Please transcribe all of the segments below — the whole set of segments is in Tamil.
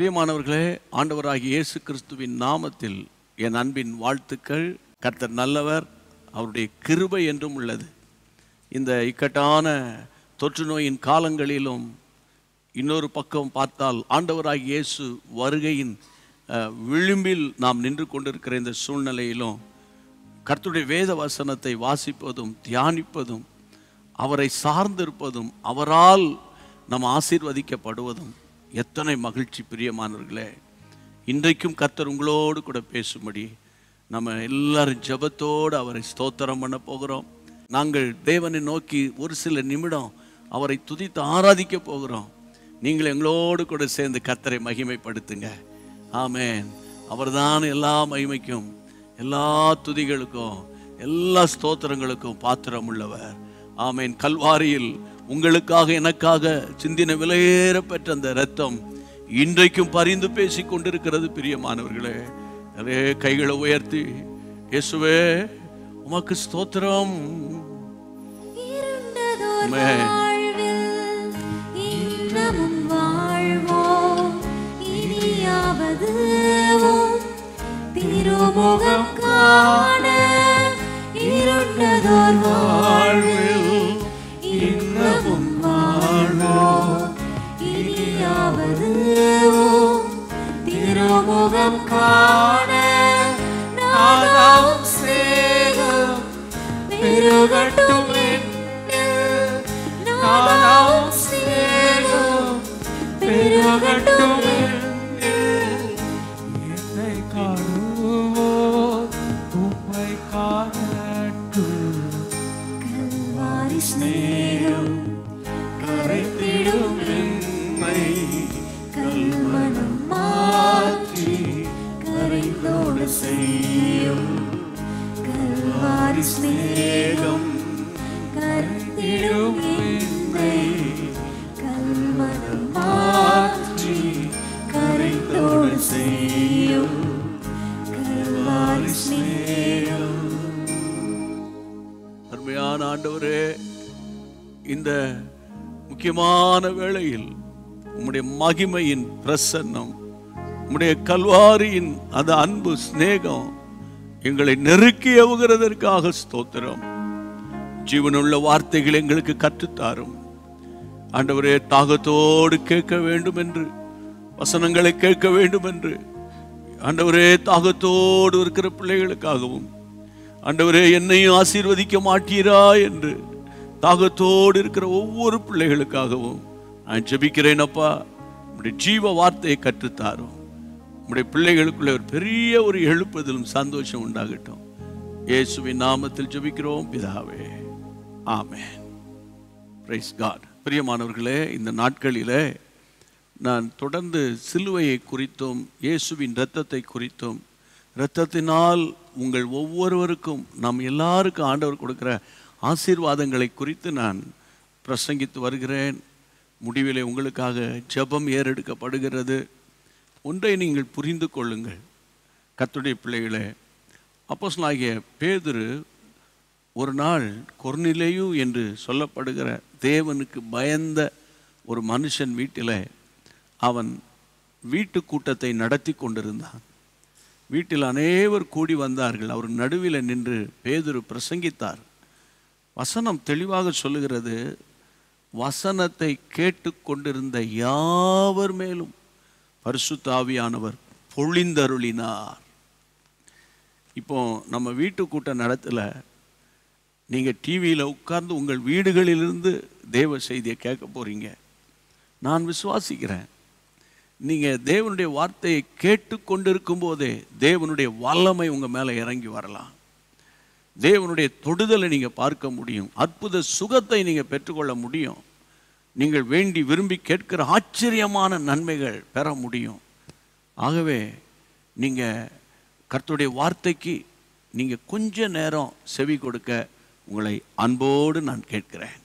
பிரியமானவர்களே ஆண்டவராகி இயேசு கிறிஸ்துவின் நாமத்தில் என் அன்பின் வாழ்த்துக்கள் கர்த்தர் நல்லவர் அவருடைய கிருபை என்றும் உள்ளது இந்த இக்கட்டான தொற்று நோயின் காலங்களிலும் இன்னொரு பக்கம் பார்த்தால் ஆண்டவராகி இயேசு வருகையின் விளிம்பில் நாம் நின்று கொண்டிருக்கிற இந்த சூழ்நிலையிலும் கர்த்துடைய வேத வசனத்தை வாசிப்பதும் தியானிப்பதும் அவரை சார்ந்திருப்பதும் அவரால் நாம் ஆசீர்வதிக்கப்படுவதும் எத்தனை மகிழ்ச்சி பிரியமானவர்களே இன்றைக்கும் கத்தர் உங்களோடு கூட பேசும்படி நம்ம எல்லாரும் ஜபத்தோடு அவரை ஸ்தோத்திரம் பண்ண போகிறோம் நாங்கள் தேவனை நோக்கி ஒரு சில நிமிடம் அவரை துதித்து ஆராதிக்க போகிறோம் நீங்கள் எங்களோடு கூட சேர்ந்து கத்தரை மகிமைப்படுத்துங்க ஆமேன் அவர்தான் எல்லா மகிமைக்கும் எல்லா துதிகளுக்கும் எல்லா ஸ்தோத்திரங்களுக்கும் பாத்திரம் உள்ளவர் ஆமேன் கல்வாரியில் உங்களுக்காக எனக்காக சிந்தின விலையேற பெற்ற அந்த ரத்தம் இன்றைக்கும் பரிந்து பேசி கொண்டிருக்கிறது பிரியமானவர்களே நிறைய கைகளை உயர்த்தி இயேசுவே உமக்கு ஸ்தோத்திரம் திருமுகம் காண இருண்டதோர் வாழ்வில் இருந்தோ இனியாவது திருமுகம் காண நாதாவும் சேரும் பெருகட் ஆனால் ஆண்டவரே இந்த முக்கியமான வேளையில் உம்முடைய மகிமையின் பிரசன்னம் உம்முடைய கல்வாரியின் அந்த அன்பு சிநேகம் எங்களை நெருக்கி எவுகிறதற்காக ஸ்தோத்திரம் ஜீவனுள்ள வார்த்தைகள் எங்களுக்கு கற்றுத்தாரும் ஆண்டவரே தாகத்தோடு கேட்க வேண்டும் என்று வசனங்களை கேட்க வேண்டும் என்று ஆண்டவரே தாகத்தோடு இருக்கிற பிள்ளைகளுக்காகவும் அண்டவரே என்னையும் ஆசீர்வதிக்க மாட்டீரா என்று தாகத்தோடு இருக்கிற ஒவ்வொரு பிள்ளைகளுக்காகவும் நான் ஜபிக்கிறேன் அப்பா உங்களுடைய ஜீவ வார்த்தையை கற்றுத்தாரும் உடைய பிள்ளைகளுக்குள்ள ஒரு பெரிய ஒரு எழுப்பதிலும் சந்தோஷம் உண்டாகட்டும் இயேசுவின் நாமத்தில் ஜபிக்கிறோம் பிதாவே ஆமே பிரைஸ் காட் பிரியமானவர்களே இந்த நாட்களில் நான் தொடர்ந்து சிலுவையை குறித்தும் இயேசுவின் இரத்தத்தை குறித்தும் இரத்தத்தினால் உங்கள் ஒவ்வொருவருக்கும் நாம் எல்லாருக்கும் ஆண்டவர் கொடுக்குற ஆசீர்வாதங்களை குறித்து நான் பிரசங்கித்து வருகிறேன் முடிவிலே உங்களுக்காக ஜபம் ஏறெடுக்கப்படுகிறது ஒன்றை நீங்கள் புரிந்து கொள்ளுங்கள் கத்துடைய பிள்ளைகளே அப்போஸ் ஆகிய பேதுரு ஒரு நாள் கொர்நிலையு என்று சொல்லப்படுகிற தேவனுக்கு பயந்த ஒரு மனுஷன் வீட்டில் அவன் வீட்டு கூட்டத்தை நடத்தி கொண்டிருந்தான் வீட்டில் அனைவர் கூடி வந்தார்கள் அவர் நடுவில் நின்று பேதுரு பிரசங்கித்தார் வசனம் தெளிவாக சொல்லுகிறது வசனத்தை கேட்டு கொண்டிருந்த யாவர் மேலும் பரிசுத்தாவியானவர் பொழிந்தருளினார் இப்போ நம்ம வீட்டு கூட்ட நடத்தில் நீங்கள் டிவியில் உட்கார்ந்து உங்கள் வீடுகளிலிருந்து தேவ செய்தியை கேட்க போகிறீங்க நான் விசுவாசிக்கிறேன் நீங்கள் தேவனுடைய வார்த்தையை கேட்டு கொண்டிருக்கும் போதே தேவனுடைய வல்லமை உங்கள் மேலே இறங்கி வரலாம் தேவனுடைய தொடுதலை நீங்கள் பார்க்க முடியும் அற்புத சுகத்தை நீங்கள் பெற்றுக்கொள்ள முடியும் நீங்கள் வேண்டி விரும்பி கேட்கிற ஆச்சரியமான நன்மைகள் பெற முடியும் ஆகவே நீங்கள் கர்த்துடைய வார்த்தைக்கு நீங்கள் கொஞ்ச நேரம் செவி கொடுக்க உங்களை அன்போடு நான் கேட்கிறேன்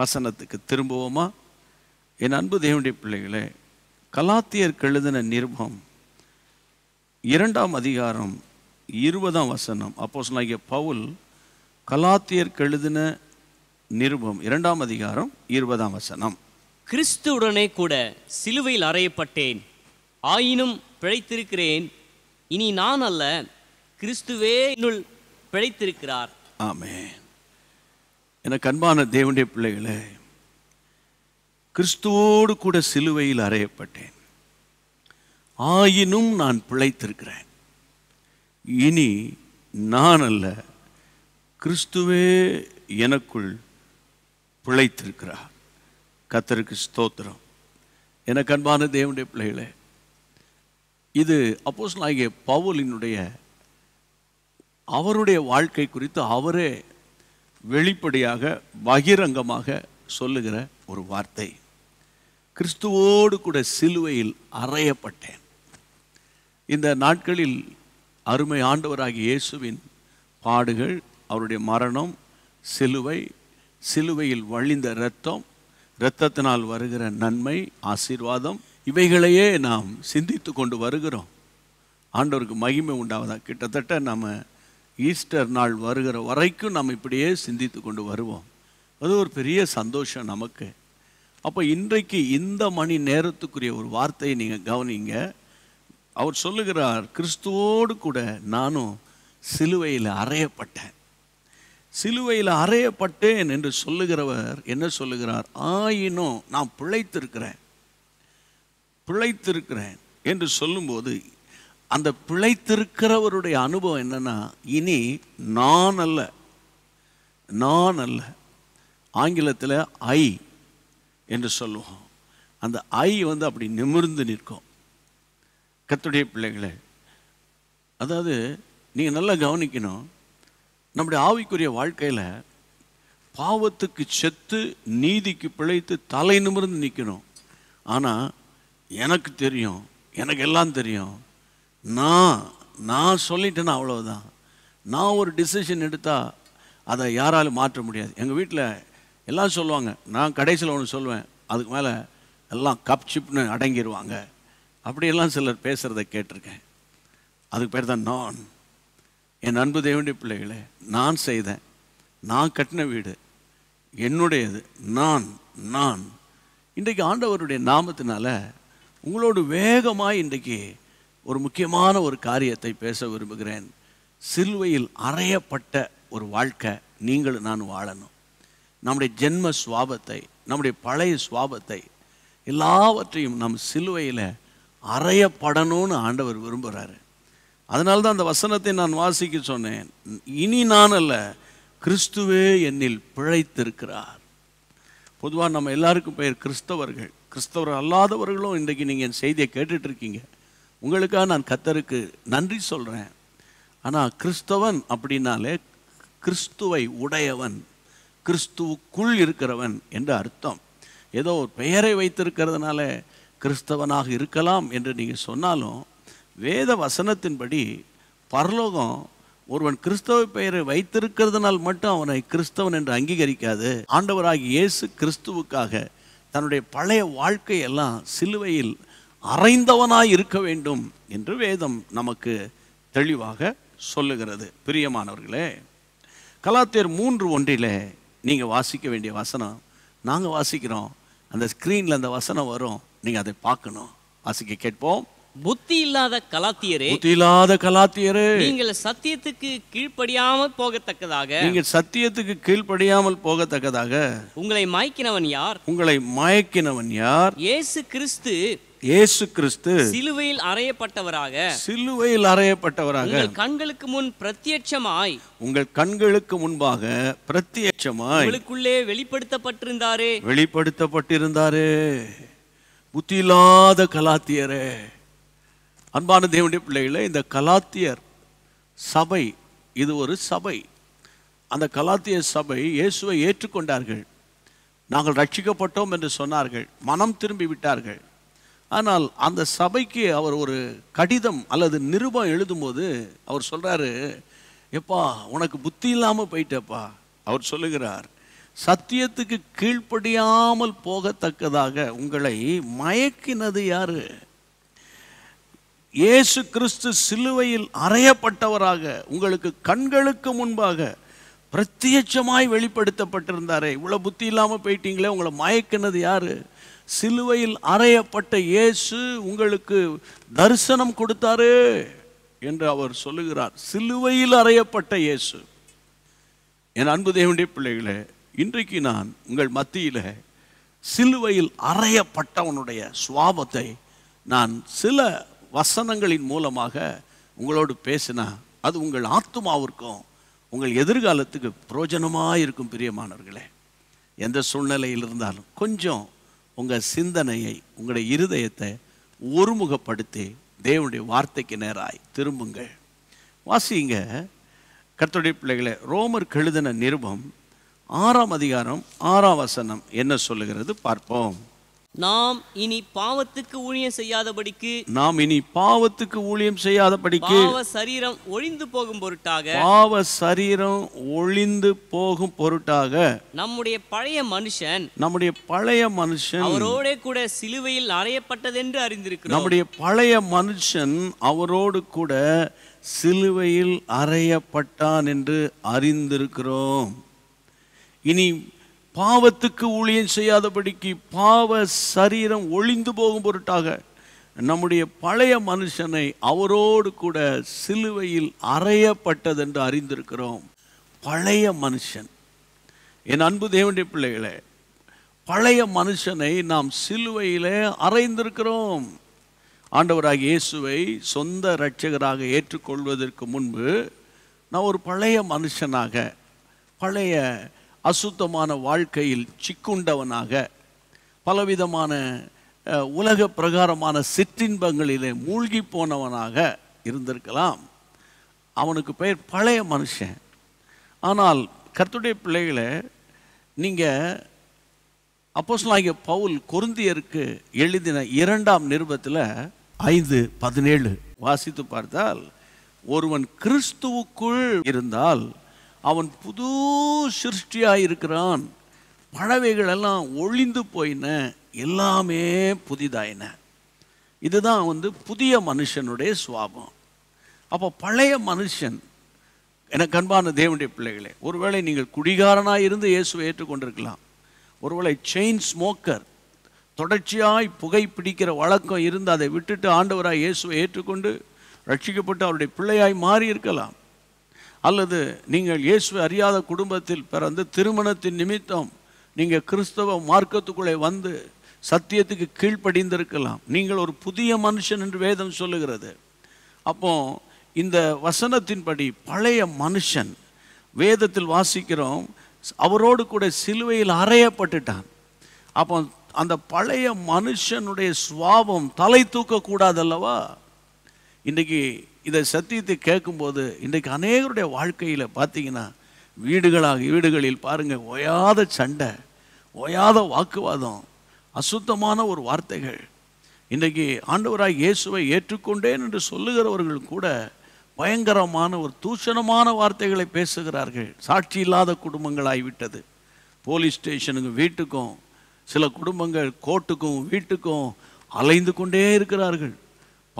வசனத்துக்கு திரும்புவோமா என் அன்பு தேவனுடைய பிள்ளைகளே கலாத்தியர் கெழுதின நிருபம் இரண்டாம் அதிகாரம் இருபதாம் வசனம் அப்போ சொன்னாங்க பவுல் கலாத்தியர் கெழுதின நிருபம் இரண்டாம் அதிகாரம் இருபதாம் வசனம் கிறிஸ்துவுடனே கூட சிலுவையில் அறையப்பட்டேன் ஆயினும் பிழைத்திருக்கிறேன் இனி நான் அல்ல கிறிஸ்துவே பிழைத்திருக்கிறார் ஆமே எனக்கு கண்பான தேவனுடைய பிள்ளைகளே கிறிஸ்துவோடு கூட சிலுவையில் அறையப்பட்டேன் ஆயினும் நான் பிழைத்திருக்கிறேன் இனி நான் அல்ல கிறிஸ்துவே எனக்குள் பிழைத்திருக்கிறார் கத்தருக்கு ஸ்தோத்திரம் எனக்கு அன்பான தேவனுடைய பிள்ளைகளே இது அப்போஸ் ஆகிய பவுலினுடைய அவருடைய வாழ்க்கை குறித்து அவரே வெளிப்படையாக பகிரங்கமாக சொல்லுகிற ஒரு வார்த்தை கிறிஸ்துவோடு கூட சிலுவையில் அறையப்பட்டேன் இந்த நாட்களில் அருமை ஆண்டவராகிய இயேசுவின் பாடுகள் அவருடைய மரணம் சிலுவை சிலுவையில் வழிந்த இரத்தம் இரத்தத்தினால் வருகிற நன்மை ஆசீர்வாதம் இவைகளையே நாம் சிந்தித்து கொண்டு வருகிறோம் ஆண்டவருக்கு மகிமை உண்டாவதா கிட்டத்தட்ட நம்ம ஈஸ்டர் நாள் வருகிற வரைக்கும் நம்ம இப்படியே சிந்தித்து கொண்டு வருவோம் அது ஒரு பெரிய சந்தோஷம் நமக்கு அப்போ இன்றைக்கு இந்த மணி நேரத்துக்குரிய ஒரு வார்த்தையை நீங்கள் கவனிங்க அவர் சொல்லுகிறார் கிறிஸ்துவோடு கூட நானும் சிலுவையில் அறையப்பட்டேன் சிலுவையில் அறையப்பட்டேன் என்று சொல்லுகிறவர் என்ன சொல்லுகிறார் ஆயினும் நான் பிழைத்திருக்கிறேன் பிழைத்திருக்கிறேன் என்று சொல்லும்போது அந்த பிழைத்திருக்கிறவருடைய அனுபவம் என்னென்னா இனி நான் அல்ல நான் அல்ல ஆங்கிலத்தில் ஐ என்று சொல்லுவோம் அந்த ஐ வந்து அப்படி நிமிர்ந்து நிற்கும் கத்துடைய பிள்ளைகளை அதாவது நீங்கள் நல்லா கவனிக்கணும் நம்முடைய ஆவிக்குரிய வாழ்க்கையில் பாவத்துக்கு செத்து நீதிக்கு பிழைத்து தலை நிமிர்ந்து நிற்கணும் ஆனால் எனக்கு தெரியும் எனக்கு எல்லாம் தெரியும் நான் நான் சொல்லிட்டேன்னா அவ்வளோதான் நான் ஒரு டிசிஷன் எடுத்தால் அதை யாராலும் மாற்ற முடியாது எங்கள் வீட்டில் எல்லாம் சொல்லுவாங்க நான் கடைசியில் ஒன்று சொல்லுவேன் அதுக்கு மேலே எல்லாம் கப் சிப்னு அடங்கிடுவாங்க அப்படியெல்லாம் சிலர் பேசுகிறத கேட்டிருக்கேன் அதுக்கு பேர் தான் நான் என் அன்பு தேவண்டி பிள்ளைகளே நான் செய்தேன் நான் கட்டின வீடு என்னுடையது நான் நான் இன்றைக்கு ஆண்டவருடைய நாமத்தினால உங்களோடு வேகமாக இன்றைக்கு ஒரு முக்கியமான ஒரு காரியத்தை பேச விரும்புகிறேன் சிலுவையில் அறையப்பட்ட ஒரு வாழ்க்கை நீங்களும் நான் வாழணும் நம்முடைய ஜென்ம சுவாபத்தை நம்முடைய பழைய சுவாபத்தை எல்லாவற்றையும் நம் சிலுவையில் அறையப்படணும்னு ஆண்டவர் விரும்புகிறாரு அதனால தான் அந்த வசனத்தை நான் வாசிக்க சொன்னேன் இனி நான் அல்ல கிறிஸ்துவே என்னில் பிழைத்திருக்கிறார் பொதுவாக நம்ம எல்லாருக்கும் பெயர் கிறிஸ்தவர்கள் கிறிஸ்தவர் அல்லாதவர்களும் இன்றைக்கு நீங்கள் என் செய்தியை கேட்டுட்ருக்கீங்க உங்களுக்காக நான் கத்தருக்கு நன்றி சொல்கிறேன் ஆனால் கிறிஸ்தவன் அப்படின்னாலே கிறிஸ்துவை உடையவன் கிறிஸ்துவுக்குள் இருக்கிறவன் என்று அர்த்தம் ஏதோ ஒரு பெயரை வைத்திருக்கிறதுனால கிறிஸ்தவனாக இருக்கலாம் என்று நீங்கள் சொன்னாலும் வேத வசனத்தின்படி பரலோகம் ஒருவன் கிறிஸ்தவ பெயரை வைத்திருக்கிறதுனால் மட்டும் அவனை கிறிஸ்தவன் என்று அங்கீகரிக்காது ஆண்டவராகி இயேசு கிறிஸ்துவுக்காக தன்னுடைய பழைய வாழ்க்கையெல்லாம் சிலுவையில் அறைந்தவனாய் இருக்க வேண்டும் என்று வேதம் நமக்கு தெளிவாக சொல்லுகிறது பிரியமானவர்களே கலாத்தியர் மூன்று ஒன்றிலே நீங்கள் வாசிக்க வேண்டிய வசனம் நாங்கள் வாசிக்கிறோம் அந்த ஸ்க்ரீனில் அந்த வசனம் வரும் நீங்கள் அதை பார்க்கணும் வாசிக்க கேட்போம் புத்தி இல்லாத கலாத்தியரே புத்தி இல்லாத கலாத்தியரே நீங்கள் சத்தியத்துக்கு கீழ்ப்படியாமல் போகத்தக்கதாக நீங்கள் சத்தியத்துக்கு கீழ்ப்படியாமல் போகத்தக்கதாக உங்களை மயக்கினவன் யார் உங்களை மயக்கினவன் யார் இயேசு கிறிஸ்து இயேசு கிறிஸ்து சிலுவையில் அறையப்பட்டவராக சிலுவையில் அறையப்பட்டவராக கண்களுக்கு முன் பிரத்யட்சமாய் உங்கள் கண்களுக்கு முன்பாக பிரத்யட்சமாய் உங்களுக்குள்ளே வெளிப்படுத்தப்பட்டிருந்தாரே வெளிப்படுத்தப்பட்டிருந்தாரே புத்தியில்லாத கலாத்தியரே அன்பான தேவனுடைய பிள்ளைகளை இந்த கலாத்தியர் சபை இது ஒரு சபை அந்த கலாத்திய சபை இயேசுவை ஏற்றுக்கொண்டார்கள் நாங்கள் ரட்சிக்கப்பட்டோம் என்று சொன்னார்கள் மனம் திரும்பி விட்டார்கள் ஆனால் அந்த சபைக்கு அவர் ஒரு கடிதம் அல்லது நிருபம் எழுதும்போது அவர் சொல்கிறாரு எப்பா உனக்கு புத்தி இல்லாமல் போயிட்டப்பா அவர் சொல்லுகிறார் சத்தியத்துக்கு கீழ்ப்படியாமல் போகத்தக்கதாக உங்களை மயக்கினது யாரு இயேசு கிறிஸ்து சிலுவையில் அறையப்பட்டவராக உங்களுக்கு கண்களுக்கு முன்பாக பிரத்யட்சமாய் வெளிப்படுத்தப்பட்டிருந்தாரே இவ்வளோ புத்தி இல்லாமல் போயிட்டீங்களே உங்களை மயக்கினது யார் சிலுவையில் அறையப்பட்ட இயேசு உங்களுக்கு தரிசனம் கொடுத்தாரு என்று அவர் சொல்லுகிறார் சிலுவையில் அறையப்பட்ட இயேசு என் அன்பு தேவனுடைய பிள்ளைகளே இன்றைக்கு நான் உங்கள் மத்தியில் சிலுவையில் அறையப்பட்டவனுடைய சுவாபத்தை நான் சில வசனங்களின் மூலமாக உங்களோடு பேசினா அது உங்கள் ஆத்மாவிற்கும் உங்கள் எதிர்காலத்துக்கு புரோஜனமாக இருக்கும் பிரியமானவர்களே எந்த சூழ்நிலையில் இருந்தாலும் கொஞ்சம் உங்கள் சிந்தனையை உங்களுடைய இருதயத்தை ஒருமுகப்படுத்தி தேவனுடைய வார்த்தைக்கு நேராய் திரும்புங்கள் வாசிங்க கத்தோடைய பிள்ளைகளை ரோமர் கெழுதின நிருபம் ஆறாம் அதிகாரம் ஆறாம் வசனம் என்ன சொல்லுகிறது பார்ப்போம் நாம் இனி பாவத்துக்கு ஊழியம் செய்யாதபடிக்கு நாம் இனி பாவத்துக்கு ஊழியம் செய்யாதபடிக்கு பாவ சரீரம் ஒழிந்து போகும் பொருட்டாக பாவ சரீரம் ஒழிந்து போகும் பொருட்டாக நம்முடைய பழைய மனுஷன் நம்முடைய பழைய மனுஷன் அவரோட கூட சிலுவையில் அறையப்பட்டதென்று அறிந்திருக்கிறோம் நம்முடைய பழைய மனுஷன் அவரோடு கூட சிலுவையில் அறையப்பட்டான் என்று அறிந்திருக்கிறோம் இனி பாவத்துக்கு ஊழியம் செய்யாதபடிக்கு பாவ சரீரம் ஒளிந்து போகும் பொருட்டாக நம்முடைய பழைய மனுஷனை அவரோடு கூட சிலுவையில் அறையப்பட்டதென்று அறிந்திருக்கிறோம் பழைய மனுஷன் என் அன்பு தேவனுடைய பிள்ளைகளே பழைய மனுஷனை நாம் சிலுவையில் அறைந்திருக்கிறோம் ஆண்டவராக இயேசுவை சொந்த இரட்சகராக ஏற்றுக்கொள்வதற்கு முன்பு நான் ஒரு பழைய மனுஷனாக பழைய அசுத்தமான வாழ்க்கையில் சிக்குண்டவனாக பலவிதமான உலக பிரகாரமான சிற்றின்பங்களிலே மூழ்கி போனவனாக இருந்திருக்கலாம் அவனுக்கு பெயர் பழைய மனுஷன் ஆனால் கர்த்துடைய பிள்ளைகளை நீங்கள் அப்போஸ்லாகிய பவுல் கொருந்தியருக்கு எழுதின இரண்டாம் நிருபத்தில் ஐந்து பதினேழு வாசித்து பார்த்தால் ஒருவன் கிறிஸ்துவுக்குள் இருந்தால் அவன் புது சிருஷ்டியாக இருக்கிறான் பழவைகளெல்லாம் ஒளிந்து போயின எல்லாமே புதிதாயின இதுதான் வந்து புதிய மனுஷனுடைய சுவாபம் அப்போ பழைய மனுஷன் எனக்கு அன்பான தேவனுடைய பிள்ளைகளே ஒருவேளை நீங்கள் குடிகாரனாக இருந்து இயேசுவை ஏற்றுக்கொண்டிருக்கலாம் ஒருவேளை செயின் ஸ்மோக்கர் தொடர்ச்சியாய் பிடிக்கிற வழக்கம் இருந்து அதை விட்டுட்டு ஆண்டவராக இயேசுவை ஏற்றுக்கொண்டு ரட்சிக்கப்பட்டு அவருடைய பிள்ளையாய் மாறி இருக்கலாம் அல்லது நீங்கள் இயேசுவை அறியாத குடும்பத்தில் பிறந்து திருமணத்தின் நிமித்தம் நீங்கள் கிறிஸ்தவ மார்க்கத்துக்குள்ளே வந்து சத்தியத்துக்கு கீழ்ப்படிந்திருக்கலாம் நீங்கள் ஒரு புதிய மனுஷன் என்று வேதம் சொல்லுகிறது அப்போ இந்த வசனத்தின்படி பழைய மனுஷன் வேதத்தில் வாசிக்கிறோம் அவரோடு கூட சிலுவையில் அறையப்பட்டுட்டான் அப்போ அந்த பழைய மனுஷனுடைய சுவாபம் தலை தூக்கக்கூடாதல்லவா இன்றைக்கி இதை சத்தியத்தை கேட்கும்போது இன்றைக்கு அநேகருடைய வாழ்க்கையில் பார்த்தீங்கன்னா வீடுகளாக வீடுகளில் பாருங்கள் ஓயாத சண்டை ஓயாத வாக்குவாதம் அசுத்தமான ஒரு வார்த்தைகள் இன்றைக்கி ஆண்டவராக இயேசுவை ஏற்றுக்கொண்டேன் என்று சொல்லுகிறவர்கள் கூட பயங்கரமான ஒரு தூஷணமான வார்த்தைகளை பேசுகிறார்கள் சாட்சி இல்லாத குடும்பங்களாகிவிட்டது போலீஸ் ஸ்டேஷனுக்கும் வீட்டுக்கும் சில குடும்பங்கள் கோர்ட்டுக்கும் வீட்டுக்கும் அலைந்து கொண்டே இருக்கிறார்கள்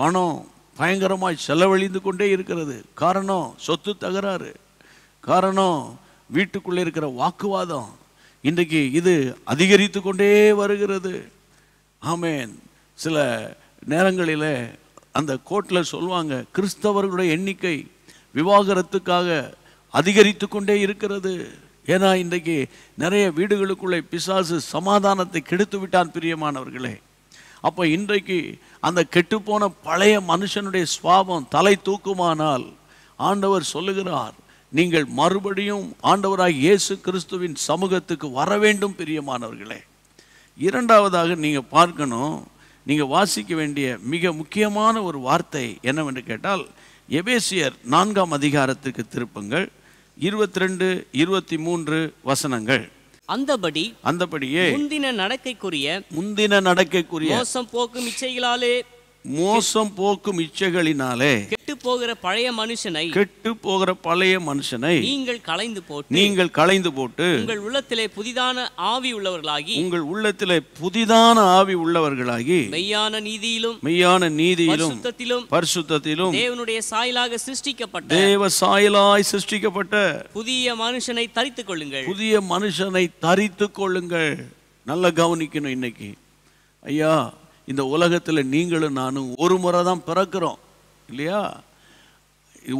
பணம் பயங்கரமாய் செலவழிந்து கொண்டே இருக்கிறது காரணம் சொத்து தகராறு காரணம் வீட்டுக்குள்ளே இருக்கிற வாக்குவாதம் இன்றைக்கு இது அதிகரித்து கொண்டே வருகிறது ஆமேன் சில நேரங்களில் அந்த கோட்டில் சொல்லுவாங்க கிறிஸ்தவர்களுடைய எண்ணிக்கை விவாகரத்துக்காக அதிகரித்து கொண்டே இருக்கிறது ஏன்னா இன்றைக்கு நிறைய வீடுகளுக்குள்ளே பிசாசு சமாதானத்தை கெடுத்து விட்டான் பிரியமானவர்களே அப்போ இன்றைக்கு அந்த கெட்டுப்போன பழைய மனுஷனுடைய சுவாபம் தலை தூக்குமானால் ஆண்டவர் சொல்லுகிறார் நீங்கள் மறுபடியும் ஆண்டவராக இயேசு கிறிஸ்துவின் சமூகத்துக்கு வர வேண்டும் பிரியமானவர்களே இரண்டாவதாக நீங்கள் பார்க்கணும் நீங்கள் வாசிக்க வேண்டிய மிக முக்கியமான ஒரு வார்த்தை என்னவென்று கேட்டால் எபேசியர் நான்காம் அதிகாரத்துக்கு திருப்புங்கள் இருபத்தி ரெண்டு இருபத்தி மூன்று வசனங்கள் அந்தபடி அந்தபடியே முந்தின நடக்கைக்குரிய முந்தின நடக்கைக்குரிய மோசம் போக்கும் இச்சைகளாலே மோசம் போக்கும் இச்சைகளினாலே கெட்டு போகிற பழைய மனுஷனை கெட்டு போகிற பழைய மனுஷனை நீங்கள் களைந்து போட்டு நீங்கள் களைந்து போட்டு உங்கள் உள்ளத்திலே புதிதான ஆவி உள்ளவர்களாகி உங்கள் உள்ளத்திலே புதிதான ஆவி உள்ளவர்களாகி மெய்யான நீதியிலும் மெய்யான நீதியிலும் பரிசுத்தத்திலும் பரிசுத்தத்திலும் தேவனுடைய சாயலாக சிருஷ்டிக்கப்பட்ட தேவ சாயலாய் சிருஷ்டிக்கப்பட்ட புதிய மனுஷனை தரித்துக் கொள்ளுங்கள் புதிய மனுஷனை தரித்துக் கொள்ளுங்கள் நல்லா கவனிக்கணும் இன்னைக்கு ஐயா இந்த உலகத்தில் நீங்களும் நானும் ஒரு முறை தான் பிறக்கிறோம் இல்லையா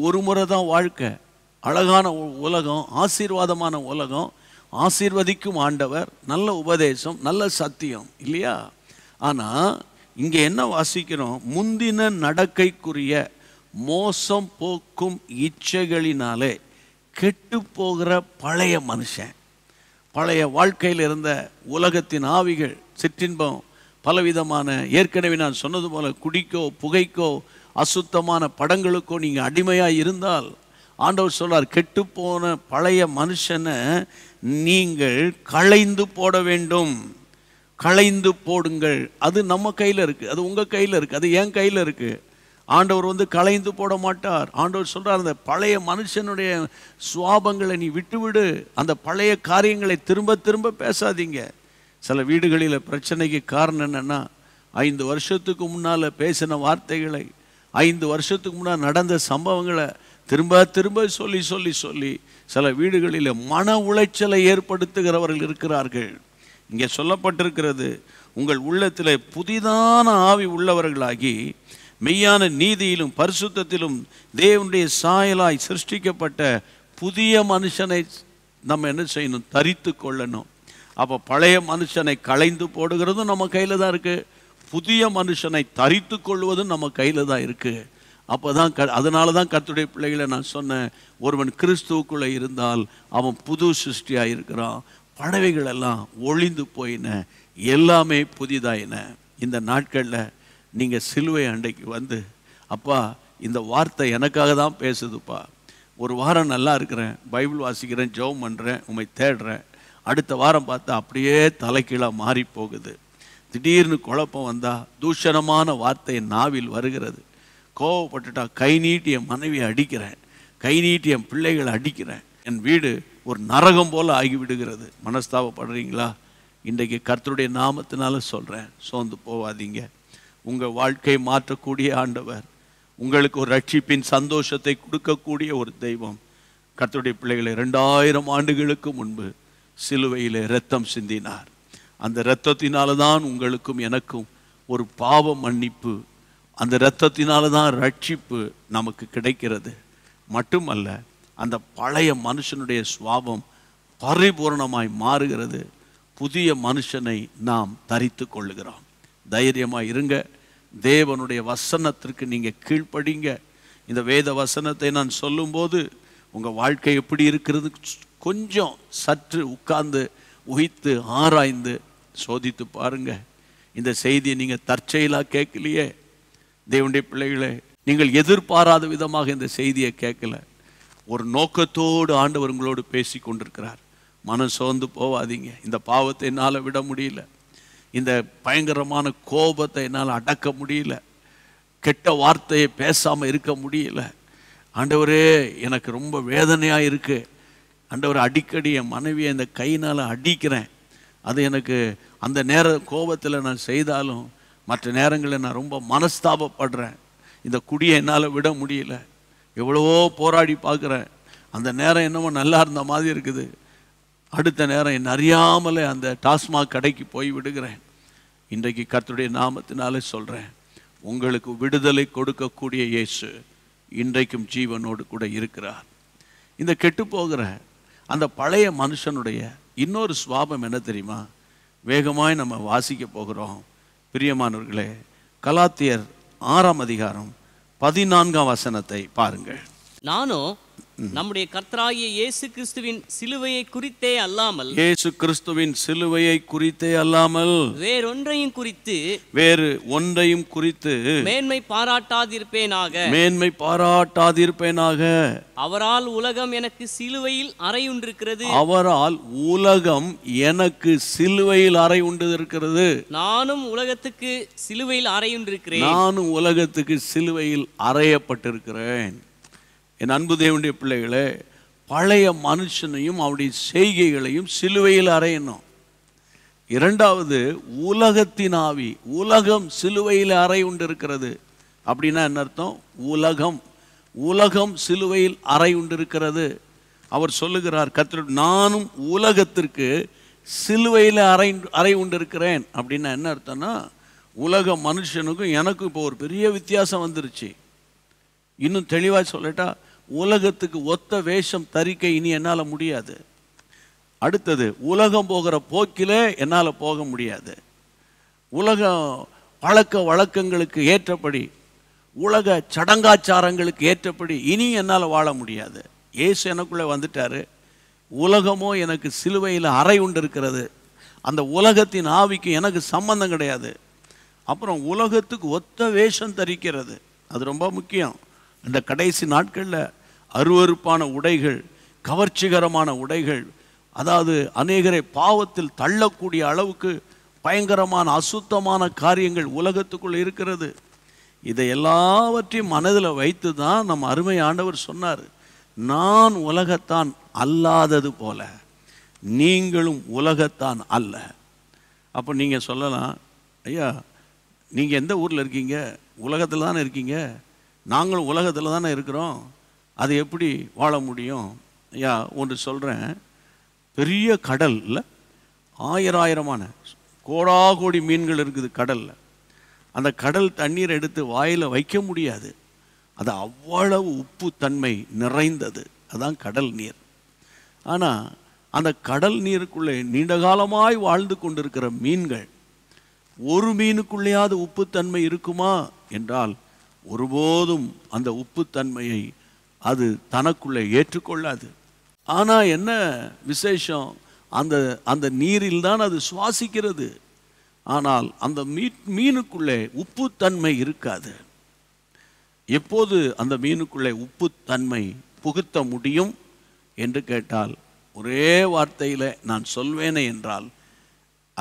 ஒரு முறை தான் வாழ்க்கை அழகான உலகம் ஆசீர்வாதமான உலகம் ஆசீர்வதிக்கும் ஆண்டவர் நல்ல உபதேசம் நல்ல சத்தியம் இல்லையா ஆனால் இங்கே என்ன வாசிக்கிறோம் முந்தின நடக்கைக்குரிய மோசம் போக்கும் இச்சைகளினாலே கெட்டு போகிற பழைய மனுஷன் பழைய வாழ்க்கையில் இருந்த உலகத்தின் ஆவிகள் சிற்றின்பம் பலவிதமான ஏற்கனவே நான் சொன்னது போல் குடிக்கோ புகைக்கோ அசுத்தமான படங்களுக்கோ நீங்கள் அடிமையாக இருந்தால் ஆண்டவர் சொல்லார் கெட்டுப்போன பழைய மனுஷனை நீங்கள் களைந்து போட வேண்டும் களைந்து போடுங்கள் அது நம்ம கையில் இருக்குது அது உங்கள் கையில் இருக்குது அது என் கையில் இருக்குது ஆண்டவர் வந்து களைந்து போட மாட்டார் ஆண்டவர் சொல்கிறார் அந்த பழைய மனுஷனுடைய சுவாபங்களை நீ விட்டுவிடு அந்த பழைய காரியங்களை திரும்ப திரும்ப பேசாதீங்க சில வீடுகளில் பிரச்சனைக்கு காரணம் என்னென்னா ஐந்து வருஷத்துக்கு முன்னால் பேசின வார்த்தைகளை ஐந்து வருஷத்துக்கு முன்னால் நடந்த சம்பவங்களை திரும்ப திரும்ப சொல்லி சொல்லி சொல்லி சில வீடுகளில் மன உளைச்சலை ஏற்படுத்துகிறவர்கள் இருக்கிறார்கள் இங்கே சொல்லப்பட்டிருக்கிறது உங்கள் உள்ளத்தில் புதிதான ஆவி உள்ளவர்களாகி மெய்யான நீதியிலும் பரிசுத்தத்திலும் தேவனுடைய சாயலாய் சிருஷ்டிக்கப்பட்ட புதிய மனுஷனை நம்ம என்ன செய்யணும் தரித்து கொள்ளணும் அப்போ பழைய மனுஷனை களைந்து போடுகிறதும் நம்ம கையில் தான் இருக்குது புதிய மனுஷனை தரித்து கொள்வதும் நம்ம கையில் தான் இருக்குது அப்போ தான் க அதனால தான் கத்துடைய பிள்ளைகளை நான் சொன்னேன் ஒருவன் கிறிஸ்துவுக்குள்ளே இருந்தால் அவன் புது சிருஷ்டியாக இருக்கிறான் எல்லாம் ஒளிந்து போயின எல்லாமே புதிதாயின இந்த நாட்களில் நீங்கள் சிலுவை அண்டைக்கு வந்து அப்பா இந்த வார்த்தை எனக்காக தான் பேசுதுப்பா ஒரு வாரம் நல்லா இருக்கிறேன் பைபிள் வாசிக்கிறேன் ஜெபம் பண்ணுறேன் உண்மை தேடுறேன் அடுத்த வாரம் பார்த்தா அப்படியே தலைக்கீழாக மாறி போகுது திடீர்னு குழப்பம் வந்தால் தூஷணமான வார்த்தை நாவில் வருகிறது கோவப்பட்டுட்டா கை நீட்டி என் மனைவியை அடிக்கிறேன் கை நீட்டி என் பிள்ளைகளை அடிக்கிறேன் என் வீடு ஒரு நரகம் போல் ஆகிவிடுகிறது மனஸ்தாபப்படுறீங்களா இன்றைக்கு கர்த்தருடைய நாமத்தினால சொல்கிறேன் சோர்ந்து போவாதீங்க உங்கள் வாழ்க்கை மாற்றக்கூடிய ஆண்டவர் உங்களுக்கு ஒரு ரட்சிப்பின் சந்தோஷத்தை கொடுக்கக்கூடிய ஒரு தெய்வம் கர்த்தருடைய பிள்ளைகளை ரெண்டாயிரம் ஆண்டுகளுக்கு முன்பு சிலுவையிலே ரத்தம் சிந்தினார் அந்த இரத்தத்தினால தான் உங்களுக்கும் எனக்கும் ஒரு பாவ மன்னிப்பு அந்த இரத்தத்தினால தான் ரட்சிப்பு நமக்கு கிடைக்கிறது மட்டுமல்ல அந்த பழைய மனுஷனுடைய சுவாபம் பரிபூர்ணமாய் மாறுகிறது புதிய மனுஷனை நாம் தரித்து கொள்ளுகிறோம் தைரியமாக இருங்க தேவனுடைய வசனத்திற்கு நீங்கள் கீழ்ப்படிங்க இந்த வேத வசனத்தை நான் சொல்லும்போது உங்கள் வாழ்க்கை எப்படி இருக்கிறது கொஞ்சம் சற்று உட்கார்ந்து உகித்து ஆராய்ந்து சோதித்து பாருங்க இந்த செய்தியை நீங்கள் தற்செயலாக கேட்கலையே தேவண்டிய பிள்ளைகளே நீங்கள் எதிர்பாராத விதமாக இந்த செய்தியை கேட்கல ஒரு நோக்கத்தோடு ஆண்டவர் உங்களோடு பேசி கொண்டிருக்கிறார் மனம் சோர்ந்து போவாதீங்க இந்த பாவத்தை என்னால் விட முடியல இந்த பயங்கரமான கோபத்தை என்னால் அடக்க முடியல கெட்ட வார்த்தையை பேசாமல் இருக்க முடியல ஆண்டவரே எனக்கு ரொம்ப வேதனையாக இருக்குது அண்டவர் அடிக்கடி என் மனைவியை இந்த கையினால் அடிக்கிறேன் அது எனக்கு அந்த நேர கோபத்தில் நான் செய்தாலும் மற்ற நேரங்களில் நான் ரொம்ப மனஸ்தாபப்படுறேன் இந்த குடியை என்னால் விட முடியல எவ்வளவோ போராடி பார்க்குறேன் அந்த நேரம் என்னமோ நல்லா இருந்த மாதிரி இருக்குது அடுத்த நேரம் என் அறியாமலே அந்த டாஸ்மாக் கடைக்கு போய் விடுகிறேன் இன்றைக்கு கர்த்தருடைய நாமத்தினாலே சொல்கிறேன் உங்களுக்கு விடுதலை கொடுக்கக்கூடிய இயேசு இன்றைக்கும் ஜீவனோடு கூட இருக்கிறார் இந்த கெட்டு போகிற அந்த பழைய மனுஷனுடைய இன்னொரு சுவாபம் என்ன தெரியுமா வேகமாய் நம்ம வாசிக்க போகிறோம் பிரியமானவர்களே கலாத்தியர் ஆறாம் அதிகாரம் பதினான்காம் வசனத்தை பாருங்கள் நானும் நம்முடைய கர்த்தராகிய இயேசு கிறிஸ்துவின் சிலுவையை குறித்தே அல்லாமல் இயேசு கிறிஸ்துவின் சிலுவையை குறித்தே அல்லாமல் வேறொன்றையும் குறித்து வேறு ஒன்றையும் குறித்து மேன்மை பாராட்டாதிருப்பேனாக மேன்மை பாராட்டாதிருப்பேனாக அவரால் உலகம் எனக்கு சிலுவையில் அறை உண்டிருக்கிறது அவரால் உலகம் எனக்கு சிலுவையில் அறை உண்டு இருக்கிறது நானும் உலகத்துக்கு சிலுவையில் அறை உண்டிருக்கிறேன் நானும் உலகத்துக்கு சிலுவையில் அறையப்பட்டிருக்கிறேன் என் அன்பு தேவனுடைய பிள்ளைகளே பழைய மனுஷனையும் அவருடைய செய்கைகளையும் சிலுவையில் அறையணும் இரண்டாவது உலகத்தின் ஆவி உலகம் சிலுவையில் அறை உண்டு இருக்கிறது அப்படின்னா என்ன அர்த்தம் உலகம் உலகம் சிலுவையில் அறை உண்டு இருக்கிறது அவர் சொல்லுகிறார் கத்திர நானும் உலகத்திற்கு சிலுவையில் அறை அறை உண்டு இருக்கிறேன் அப்படின்னா என்ன அர்த்தம்னா உலக மனுஷனுக்கும் எனக்கும் இப்போ ஒரு பெரிய வித்தியாசம் வந்துருச்சு இன்னும் தெளிவாக சொல்லட்டா உலகத்துக்கு ஒத்த வேஷம் தரிக்க இனி என்னால் முடியாது அடுத்தது உலகம் போகிற போக்கிலே என்னால் போக முடியாது உலகம் பழக்க வழக்கங்களுக்கு ஏற்றபடி உலக சடங்காச்சாரங்களுக்கு ஏற்றபடி இனி என்னால் வாழ முடியாது ஏசு எனக்குள்ளே வந்துட்டார் உலகமோ எனக்கு சிலுவையில் அறை உண்டு இருக்கிறது அந்த உலகத்தின் ஆவிக்கு எனக்கு சம்மந்தம் கிடையாது அப்புறம் உலகத்துக்கு ஒத்த வேஷம் தரிக்கிறது அது ரொம்ப முக்கியம் இந்த கடைசி நாட்களில் அருவறுப்பான உடைகள் கவர்ச்சிகரமான உடைகள் அதாவது அநேகரை பாவத்தில் தள்ளக்கூடிய அளவுக்கு பயங்கரமான அசுத்தமான காரியங்கள் உலகத்துக்குள் இருக்கிறது இதை எல்லாவற்றையும் மனதில் வைத்து தான் நம் அருமை ஆண்டவர் சொன்னார் நான் உலகத்தான் அல்லாதது போல நீங்களும் உலகத்தான் அல்ல அப்போ நீங்கள் சொல்லலாம் ஐயா நீங்கள் எந்த ஊரில் இருக்கீங்க உலகத்தில் தானே இருக்கீங்க நாங்களும் உலகத்தில் தானே இருக்கிறோம் அது எப்படி வாழ முடியும் ஐயா ஒன்று சொல்கிறேன் பெரிய கடலில் ஆயிரம் ஆயிரமான கோடாகோடி மீன்கள் இருக்குது கடலில் அந்த கடல் தண்ணீர் எடுத்து வாயில் வைக்க முடியாது அது அவ்வளவு உப்பு தன்மை நிறைந்தது அதுதான் கடல் நீர் ஆனால் அந்த கடல் நீருக்குள்ளே நீண்டகாலமாய் வாழ்ந்து கொண்டிருக்கிற மீன்கள் ஒரு மீனுக்குள்ளேயாவது உப்புத்தன்மை இருக்குமா என்றால் ஒருபோதும் அந்த உப்புத்தன்மையை அது தனக்குள்ளே ஏற்றுக்கொள்ளாது ஆனால் என்ன விசேஷம் அந்த அந்த நீரில் தான் அது சுவாசிக்கிறது ஆனால் அந்த மீட் மீனுக்குள்ளே உப்புத்தன்மை இருக்காது எப்போது அந்த மீனுக்குள்ளே உப்புத்தன்மை புகுத்த முடியும் என்று கேட்டால் ஒரே வார்த்தையில் நான் சொல்வேனே என்றால்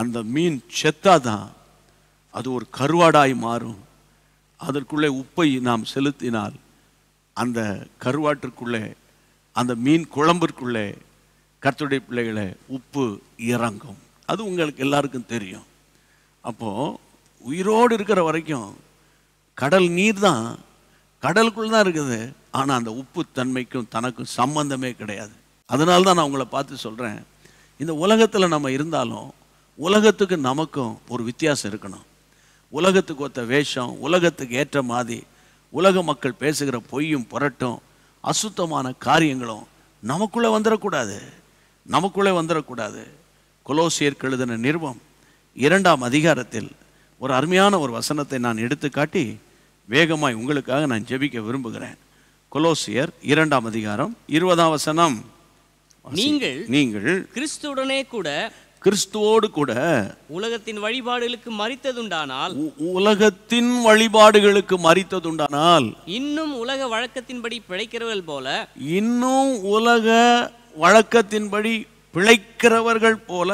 அந்த மீன் செத்தாதான் அது ஒரு கருவாடாய் மாறும் அதற்குள்ளே உப்பை நாம் செலுத்தினால் அந்த கருவாட்டிற்குள்ளே அந்த மீன் குழம்பிற்குள்ளே கத்துடைய பிள்ளைகளை உப்பு இறங்கும் அது உங்களுக்கு எல்லாருக்கும் தெரியும் அப்போது உயிரோடு இருக்கிற வரைக்கும் கடல் நீர் தான் கடலுக்குள்ள தான் இருக்குது ஆனால் அந்த உப்பு தன்மைக்கும் தனக்கும் சம்பந்தமே கிடையாது அதனால தான் நான் உங்களை பார்த்து சொல்கிறேன் இந்த உலகத்தில் நம்ம இருந்தாலும் உலகத்துக்கு நமக்கும் ஒரு வித்தியாசம் இருக்கணும் உலகத்துக்கு ஒத்த வேஷம் உலகத்துக்கு ஏற்ற மாதிரி உலக மக்கள் பேசுகிற பொய்யும் புரட்டும் அசுத்தமான காரியங்களும் நமக்குள்ளே வந்துடக்கூடாது நமக்குள்ளே வந்துடக்கூடாது கொலோசியர் எழுதின நிறுவம் இரண்டாம் அதிகாரத்தில் ஒரு அருமையான ஒரு வசனத்தை நான் எடுத்துக்காட்டி வேகமாய் உங்களுக்காக நான் ஜெபிக்க விரும்புகிறேன் கொலோசியர் இரண்டாம் அதிகாரம் இருபதாம் வசனம் நீங்கள் நீங்கள் கிறிஸ்துடனே கூட கிறிஸ்துவோடு கூட உலகத்தின் வழிபாடுகளுக்கு மறித்ததுண்டானால் உலகத்தின் வழிபாடுகளுக்கு மறித்ததுண்டானால் இன்னும் உலக வழக்கத்தின்படி பிழைக்கிறவர்கள் போல இன்னும் உலக வழக்கத்தின்படி பிழைக்கிறவர்கள் போல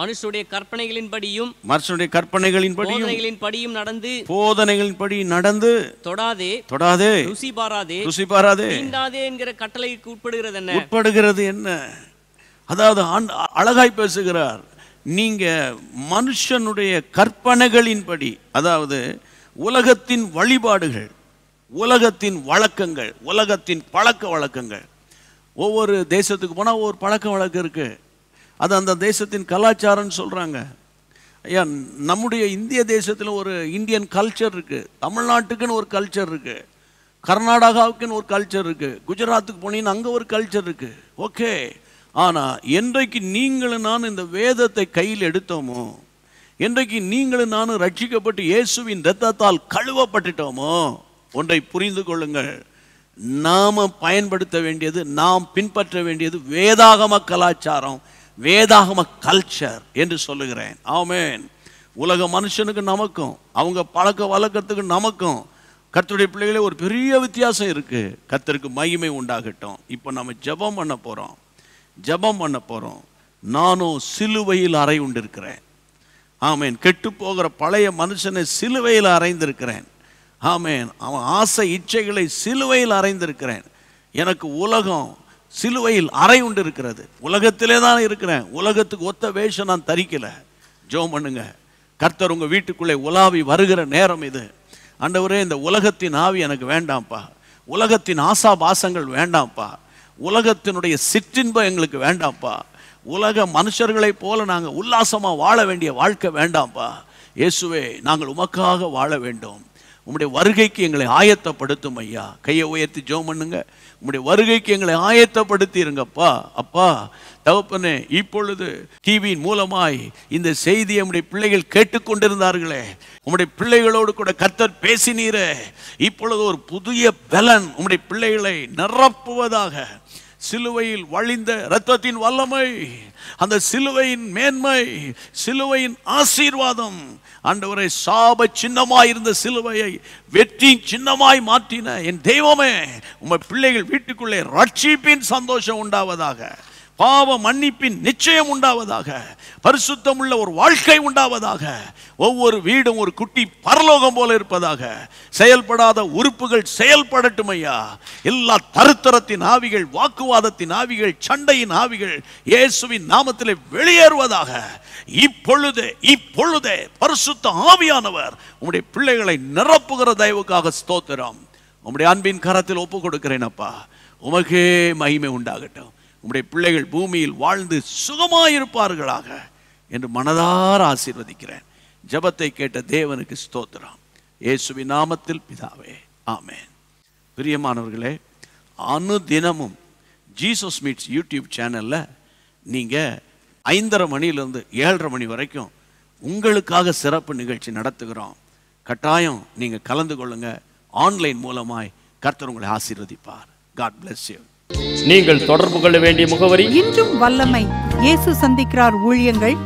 மனுஷனுடைய கற்பனைகளின் படியும் மனுஷனுடைய கற்பனைகளின் படியும் படியும் நடந்து போதனைகளின் படி நடந்து தொடாதே தொடாதே ருசி பாராதே ருசி பாராதே தீண்டாதே என்கிற கட்டளைக்கு உட்படுகிறது என்ன உட்படுகிறது என்ன அதாவது அழகாய் பேசுகிறார் நீங்கள் மனுஷனுடைய கற்பனைகளின்படி அதாவது உலகத்தின் வழிபாடுகள் உலகத்தின் வழக்கங்கள் உலகத்தின் பழக்க வழக்கங்கள் ஒவ்வொரு தேசத்துக்கு போனால் ஒவ்வொரு பழக்க வழக்கம் இருக்குது அது அந்த தேசத்தின் கலாச்சாரம்னு சொல்கிறாங்க ஐயா நம்முடைய இந்திய தேசத்தில் ஒரு இந்தியன் கல்ச்சர் இருக்குது தமிழ்நாட்டுக்குன்னு ஒரு கல்ச்சர் இருக்குது கர்நாடகாவுக்குன்னு ஒரு கல்ச்சர் இருக்குது குஜராத்துக்கு போனீங்கன்னா அங்கே ஒரு கல்ச்சர் இருக்குது ஓகே ஆனால் என்றைக்கு நீங்களும் நான் இந்த வேதத்தை கையில் எடுத்தோமோ என்றைக்கு நீங்களும் நானும் ரட்சிக்கப்பட்டு இயேசுவின் ரத்தத்தால் கழுவப்பட்டுட்டோமோ ஒன்றை புரிந்து கொள்ளுங்கள் நாம் பயன்படுத்த வேண்டியது நாம் பின்பற்ற வேண்டியது வேதாகம கலாச்சாரம் வேதாகம கல்ச்சர் என்று சொல்லுகிறேன் ஆமேன் உலக மனுஷனுக்கு நமக்கும் அவங்க பழக்க வழக்கத்துக்கு நமக்கும் கத்தருடைய பிள்ளைகளே ஒரு பெரிய வித்தியாசம் இருக்குது கத்தருக்கு மகிமை உண்டாகட்டும் இப்போ நம்ம ஜபம் பண்ண போகிறோம் ஜபம் பண்ண போகிறோம் நானும் சிலுவையில் அறை உண்டிருக்கிறேன் ஆமேன் கெட்டு போகிற பழைய மனுஷனை சிலுவையில் அறைந்திருக்கிறேன் ஆமேன் அவன் ஆசை இச்சைகளை சிலுவையில் அறைந்திருக்கிறேன் எனக்கு உலகம் சிலுவையில் அறை உண்டு இருக்கிறது உலகத்திலே தான் இருக்கிறேன் உலகத்துக்கு ஒத்த வேஷம் நான் தரிக்கலை ஜோம் பண்ணுங்க கர்த்தர் உங்கள் வீட்டுக்குள்ளே உலாவி வருகிற நேரம் இது அண்டவரே இந்த உலகத்தின் ஆவி எனக்கு வேண்டாம்ப்பா உலகத்தின் ஆசா பாசங்கள் வேண்டாம்ப்பா உலகத்தினுடைய சிற்றின்பம் எங்களுக்கு வேண்டாம்ப்பா உலக மனுஷர்களைப் போல நாங்கள் உல்லாசமாக வாழ வேண்டிய வாழ்க்கை வேண்டாம்ப்பா இயேசுவே நாங்கள் உமக்காக வாழ வேண்டும் உம்முடைய வருகைக்கு எங்களை ஆயத்தப்படுத்தும் ஐயா கையை உயர்த்தி ஜோம் பண்ணுங்க உம்முடைய வருகைக்கு எங்களை ஆயத்தப்படுத்தி இருங்கப்பா அப்பா தகப்பனே இப்பொழுது டிவியின் மூலமாய் இந்த செய்தியை நம்முடைய பிள்ளைகள் கேட்டுக்கொண்டிருந்தார்களே உம்முடைய பிள்ளைகளோடு கூட கத்தர் பேசினீரே இப்பொழுது ஒரு புதிய பலன் உம்முடைய பிள்ளைகளை நிரப்புவதாக சிலுவையில் வழிந்த இரத்தத்தின் வல்லமை அந்த சிலுவையின் மேன்மை சிலுவையின் ஆசீர்வாதம் அண்டவரை சாப சின்னமாய் இருந்த சிலுவையை வெற்றி சின்னமாய் மாற்றின என் தெய்வமே உங்கள் பிள்ளைகள் வீட்டுக்குள்ளே ரட்சிப்பின் சந்தோஷம் உண்டாவதாக பாவ மன்னிப்பின் நிச்சயம் உண்டாவதாக பரிசுத்தம் உள்ள ஒரு வாழ்க்கை உண்டாவதாக ஒவ்வொரு வீடும் ஒரு குட்டி பரலோகம் போல இருப்பதாக செயல்படாத உறுப்புகள் செயல்படட்டும் ஐயா எல்லா தருத்தரத்தின் ஆவிகள் வாக்குவாதத்தின் ஆவிகள் சண்டையின் ஆவிகள் இயேசுவின் நாமத்தில் வெளியேறுவதாக இப்பொழுது இப்பொழுது பரிசுத்த ஆவியானவர் உங்களுடைய பிள்ளைகளை நிரப்புகிற தயவுக்காக ஸ்தோத்திரம் உங்களுடைய அன்பின் கரத்தில் ஒப்பு கொடுக்கிறேன் அப்பா உமகே மகிமை உண்டாகட்டும் உம்முடைய பிள்ளைகள் பூமியில் வாழ்ந்து சுகமாயிருப்பார்களாக என்று மனதார ஆசீர்வதிக்கிறேன் ஜபத்தை கேட்ட தேவனுக்கு ஸ்தோத்திரம் இயேசுவி நாமத்தில் பிதாவே ஆமேன் பிரியமானவர்களே அனுதினமும் ஜீசஸ் மீட்ஸ் யூடியூப் சேனலில் நீங்கள் ஐந்தரை மணியிலேருந்து ஏழரை மணி வரைக்கும் உங்களுக்காக சிறப்பு நிகழ்ச்சி நடத்துகிறோம் கட்டாயம் நீங்கள் கலந்து கொள்ளுங்கள் ஆன்லைன் மூலமாய் கர்த்தர் உங்களை ஆசீர்வதிப்பார் காட் பிளஸ் யூ நீங்கள் தொடர்பு கொள்ள வேண்டிய முகவரி இன்றும் வல்லமை இயேசு சந்திக்கிறார் ஊழியங்கள்